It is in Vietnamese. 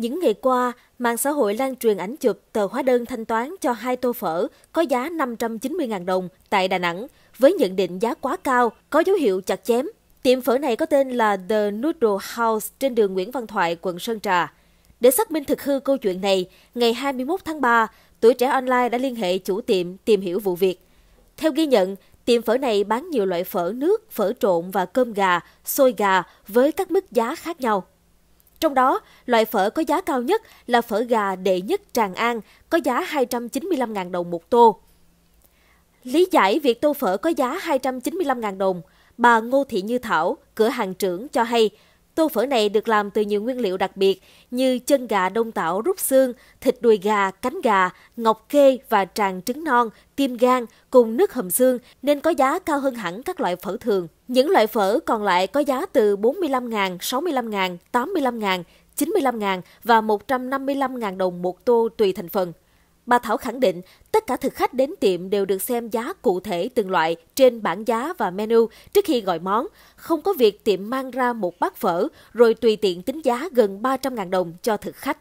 Những ngày qua, mạng xã hội lan truyền ảnh chụp tờ hóa đơn thanh toán cho hai tô phở có giá 590.000 đồng tại Đà Nẵng với nhận định giá quá cao, có dấu hiệu chặt chém. Tiệm phở này có tên là The Noodle House trên đường Nguyễn Văn Thoại, quận Sơn Trà. Để xác minh thực hư câu chuyện này, ngày 21 tháng 3, tuổi trẻ online đã liên hệ chủ tiệm tìm hiểu vụ việc. Theo ghi nhận, tiệm phở này bán nhiều loại phở nước, phở trộn và cơm gà, xôi gà với các mức giá khác nhau. Trong đó, loại phở có giá cao nhất là phở gà đệ nhất Tràng An, có giá 295.000 đồng một tô. Lý giải việc tô phở có giá 295.000 đồng, bà Ngô Thị Như Thảo, cửa hàng trưởng cho hay Tô phở này được làm từ nhiều nguyên liệu đặc biệt như chân gà đông tảo rút xương, thịt đùi gà, cánh gà, ngọc kê và tràng trứng non, tim gan cùng nước hầm xương nên có giá cao hơn hẳn các loại phở thường. Những loại phở còn lại có giá từ 45.000, 65.000, 85.000, 95.000 và 155.000 đồng một tô tùy thành phần. Bà Thảo khẳng định tất cả thực khách đến tiệm đều được xem giá cụ thể từng loại trên bảng giá và menu trước khi gọi món. Không có việc tiệm mang ra một bát phở rồi tùy tiện tính giá gần 300.000 đồng cho thực khách.